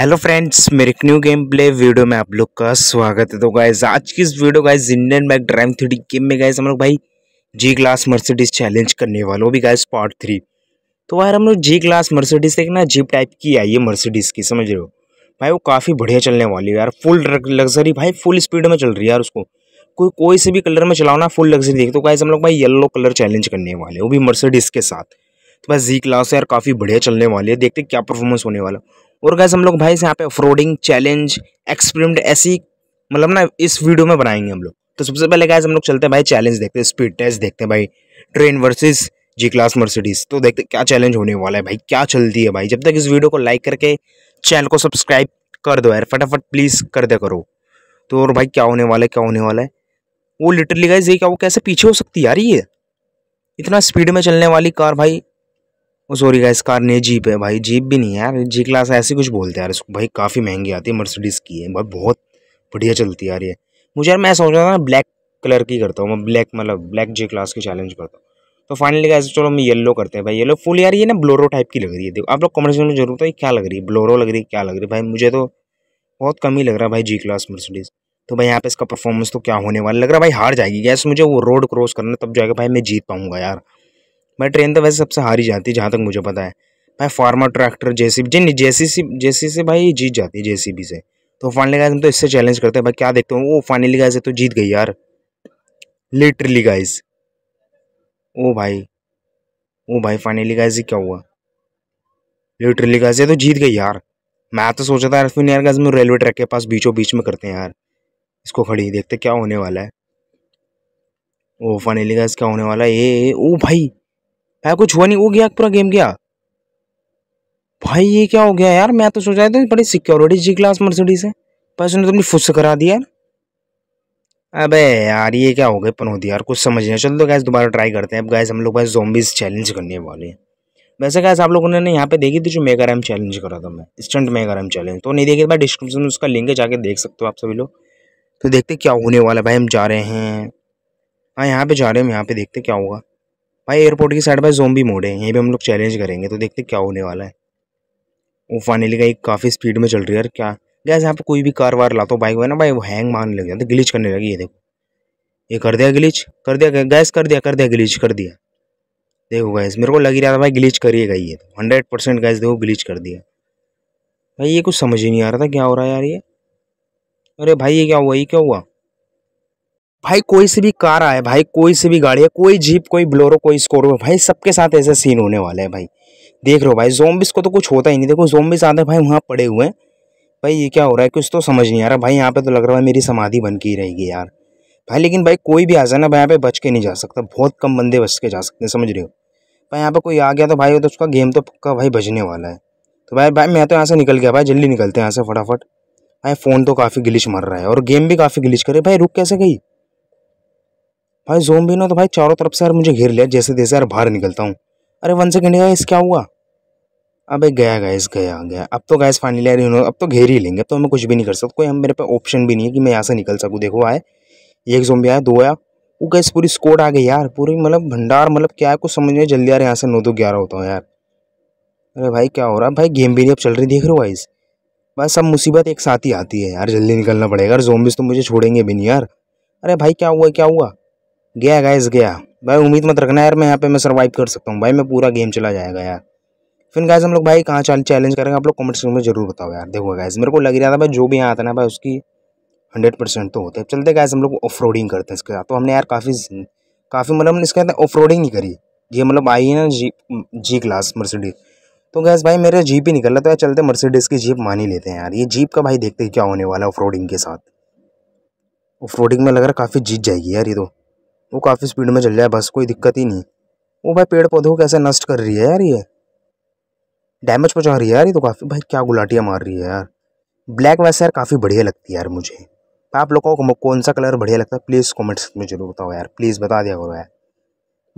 hello friends मेरे new game play video में आप लोग का स्वागत है तो गाइज आज की इस video guys Indian bike drive three game में गाइज हम लोग भाई जी क्लास मर्सिडीज चैलेंज करने वाले वो भी गाइज पार्ट थ्री तो यार हम लोग जी क्लास मर्सिडीज एक ना जीप टाइप की आई है मर्सिडीज़ की समझ रहे हो भाई वो काफ़ी बढ़िया चलने वाली है यार फुल लग्जरी भाई फुल स्पीड में चल रही है यार उसको कोई कोई से भी कलर में चलाओ ना फुल लग्जरी देख तो गाइज हम लोग भाई येलो कलर चैलेंज करने वाले वो भी मर्सिडीज़ के साथ तो भाई जी क्लास यार काफ़ी बढ़िया चलने वाली है देखते क्या परफॉर्मेंस होने वाला और गैस हम लोग भाई यहाँ पे फ्रोडिंग चैलेंज एक्सपेरिमेंट ऐसी मतलब ना इस वीडियो में बनाएंगे हम लोग तो सबसे पहले गैस हम लोग चलते हैं भाई चैलेंज देखते हैं स्पीड टेस्ट देखते हैं भाई train versus G class Mercedes तो देखते क्या चैलेंज होने वाला है भाई क्या चलती है भाई जब तक इस वीडियो को लाइक करके चैनल को सब्सक्राइब कर दो यार फटाफट प्लीज़ कर दे करो तो और भाई क्या होने वाला है क्या होने वाला है वो लिटरली गाइज ये क्या वो कैसे पीछे हो सकती है यार ये इतना स्पीड में चलने वाली कार भाई सॉरी गाइस कार नहीं जीप है भाई जीप भी नहीं है यार जी क्लास ऐसे कुछ बोलते हैं यार इसको भाई काफ़ी महंगी आती है मर्सिडीज़ की है भाई बहुत बढ़िया चलती है यार ये मुझे यार मैं सोच रहा था ना ब्लैक कलर की करता हूँ मैं ब्लैक मतलब ब्लैक जी क्लास की चैलेंज करता हूँ तो फाइनली गाइस चलो हम येलो करते हैं भाई येलो फुल यार ये ना ब्लोरो टाइप की लग रही है देखो आप लोग कमर्शियल में जरूरत है क्या लग रही है ब्लोरो लग रही है क्या लग रही है भाई मुझे तो बहुत कम ही लग रहा है भाई जी क्लास मर्सिडीज़ तो भाई यहाँ पे इसका परफॉर्मेंस तो क्या होने वाला लग रहा है भाई हार जाएगी गैस मुझे वो रोड क्रॉस करना तब जाएगा भाई मैं जीत पाऊँगा यार मैं ट्रेन तो वैसे सबसे हार ही जाती है जहाँ तक मुझे पता है भाई फार्मर ट्रैक्टर जे सी जिन जे सी सी जे सी से भाई जीत जाती है जे सी बी से तो फाइनली गाइज हम तो इससे चैलेंज करते हैं भाई क्या देखते हो वो फाइनली गाइज तो जीत गई यार लिटरली गाइज ओ भाई ओ भाई फाइनली गाइज क्या हुआ लिटरली गाइज तो जीत गई यार मैं तो सोचा था यार यार गाइज में रेलवे ट्रैक के पास बीचों बीच में करते हैं यार इसको खड़ी देखते क्या होने वाला है ओ फाइनली गाइज क्या होने वाला है ये ओ भाई है कुछ हुआ नहीं वो गया पूरा गेम गया भाई ये क्या हो गया यार मैं तो सोच रहा था बड़ी सिक्योरिटी जी क्लास मर्सिडीज है पैसे ने तुमने तो फुस करा दिया यार अबे यार ये क्या हो गया पनौती यार कुछ समझ नहीं चलो तो गैस दोबारा ट्राई करते हैं अब गैस हम लोग बस जोम्बिस चैलेंज करने वाले हैं वैसे गैस आप लोगों ने यहाँ पे देखी थी जो मेगा रैम चैलेंज करा था मैं स्टंट मेगा रैम चैलेंज तो नहीं देखी तो भाई डिस्क्रिप्शन में उसका लिंक है जाके देख सकते हो आप सभी लोग तो देखते क्या होने वाला भाई हम जा रहे हैं हाँ यहाँ पर जा रहे हैं हम यहाँ पे देखते क्या होगा भाई एयरपोर्ट की साइड पर जोम्बी मोड है यहीं पर हम लोग चैलेंज करेंगे तो देखते क्या होने वाला है वो फाइनली गई काफ़ी स्पीड में चल रही है यार क्या गैस यहाँ पे कोई भी कार वार लाता हो बाइक वाई ना भाई वो हैंग मारने लग जाता ग्लिच करने लगी ये देखो ये कर दिया ग्लिच कर दिया गैस कर दिया कर दिया ग्लिच कर दिया देखो गैस मेरे को लग ही रहा था भाई ग्लिच करिएगा ये तो हंड्रेड परसेंट गैस देखो ग्लिच कर दिया भाई ये कुछ समझ ही नहीं आ रहा था क्या हो रहा है यार ये अरे भाई ये क्या हुआ ये क्या हुआ भाई कोई से भी कार आए भाई कोई से भी गाड़ी है कोई जीप कोई ब्लोरो कोई स्कोरो भाई सबके साथ ऐसे सीन होने वाला है भाई देख रहे हो भाई जोम्बिस को तो कुछ होता ही नहीं देखो जोम्बिस आते भाई वहाँ पड़े हुए हैं भाई ये क्या हो रहा है कुछ तो समझ नहीं आ रहा भाई यहाँ पे तो लग रहा है मेरी समाधि बन के ही रहेगी यार भाई लेकिन भाई कोई भी आ जाए ना भाई यहाँ पे बच के नहीं जा सकता बहुत कम बंदे बच के जा सकते हैं समझ रहे हो भाई यहाँ पे कोई आ गया तो भाई तो उसका गेम तो पक्का भाई बजने वाला है तो भाई भाई मैं तो यहाँ से निकल गया भाई जल्दी निकलते हैं यहाँ से फटाफट भाई फ़ोन तो काफ़ी गिलिश मर रहा है और गेम भी काफ़ी गिलिश करे भाई रुक कैसे गई भाई जोम्बी ने तो भाई चारों तरफ से यार मुझे घेर लिया जैसे जैसे यार बाहर निकलता हूँ अरे वन सेकेंड गाइस क्या हुआ अबे गया गैस गया गया अब तो गैस फाइनली यार रही अब तो घेर ही लेंगे अब तो हमें कुछ भी नहीं कर सकते कोई हम मेरे पे ऑप्शन भी नहीं है कि मैं यहाँ से निकल सकूँ देखो आए एक जोम्बी आया दो आया वो गैस पूरी स्कोड आ गई यार पूरी मतलब भंडार मतलब क्या है कुछ समझ में जल्दी यार यहाँ से नौ दो ग्यारह होता हूँ यार अरे भाई क्या हो रहा है भाई गेम भी नहीं अब चल रही देख रहे हो वाइस भाई सब मुसीबत एक साथ ही आती है यार जल्दी निकलना पड़ेगा यार जोम्बिस तो मुझे छोड़ेंगे भी नहीं यार अरे भाई क्या हुआ क्या हुआ गया गाइस गया भाई उम्मीद मत रखना यार मैं यहाँ पे मैं सर्वाइव कर सकता हूँ भाई मैं पूरा गेम चला जाएगा यार फिर गाइस हम लोग भाई कहाँ चाल चैलेंज करेंगे आप लोग कमेंट सेक्शन में जरूर बताओ यार देखो गाइस मेरे को लग रहा था भाई जो भी यहाँ आता ना भाई उसकी हंड्रेड परसेंट तो होता है चलते गाइज हम लोग ऑफ रोडिंग करते हैं इसके साथ तो हमने यार काफ़ी काफ़ी मतलब हमने इसके ऑफ रोडिंग नहीं करी ये मतलब आई है ना जी जी क्लास मर्सिडीज तो गैस भाई मेरे जीप ही निकल रहा था यार चलते मर्सिडीज़ की जीप मान ही लेते हैं यार ये जीप का भाई देखते हैं क्या होने वाला है ऑफ रोडिंग के साथ ऑफ रोडिंग में लग रहा है काफ़ी जीत जाएगी यार ये तो वो काफ़ी स्पीड में चल रहा है बस कोई दिक्कत ही नहीं वो भाई पेड़ पौधों को कैसे नष्ट कर रही है यार ये डैमेज पहुँचा रही है यार ये तो काफ़ी भाई क्या गुलाटियाँ मार रही है यार ब्लैक वैसे यार काफ़ी बढ़िया लगती है यार मुझे आप लोगों को कौन सा कलर बढ़िया लगता है प्लीज़ कॉमेंट्स में जरूर बताओ यार प्लीज़ बता दिया करो यार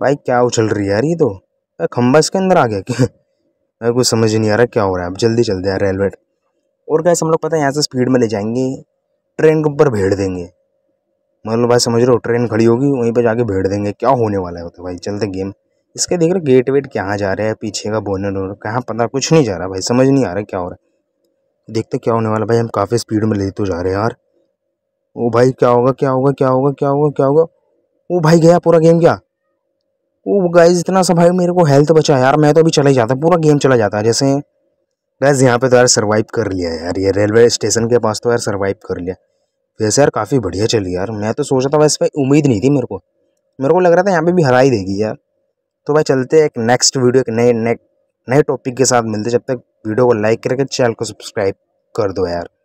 भाई क्या उछल रही है यार ये तो खम्बा इसके अंदर आ गया क्या मेरे कुछ समझ नहीं आ रहा क्या हो रहा है अब जल्दी चलते हैं रेलवे और कैसे हम लोग पता है यहाँ से स्पीड में ले जाएंगे ट्रेन के ऊपर भेड़ देंगे मतलब भाई समझ रहे हो ट्रेन खड़ी होगी वहीं पर जाके भेड़ देंगे क्या होने वाला है तो भाई चलते गेम इसके देख रहे गेट वेट कहाँ जा रहा है पीछे का बोनर और कहाँ पता कुछ नहीं जा रहा भाई समझ नहीं आ रहा क्या हो रहा है देखते क्या होने वाला भाई हम काफ़ी स्पीड में ले तो जा रहे हैं यार वो भाई क्या होगा क्या होगा क्या होगा क्या होगा क्या होगा वो भाई गया पूरा गेम क्या वो गाइज इतना सा भाई मेरे को हेल्थ बचा यार मैं तो अभी चला ही जाता पूरा गेम चला जाता जैसे गैस यहाँ पे तो यार सर्वाइव कर लिया यार ये रेलवे स्टेशन के पास तो यार सर्वाइव कर लिया वैसे तो यार काफ़ी बढ़िया चली यार मैं तो सोच रहा था वैसे भाई उम्मीद नहीं थी मेरे को मेरे को लग रहा था यहाँ पे भी हराई देगी यार तो भाई चलते एक नेक्स्ट वीडियो एक नए नए नए टॉपिक के साथ मिलते जब तक वीडियो को लाइक करके चैनल को सब्सक्राइब कर दो यार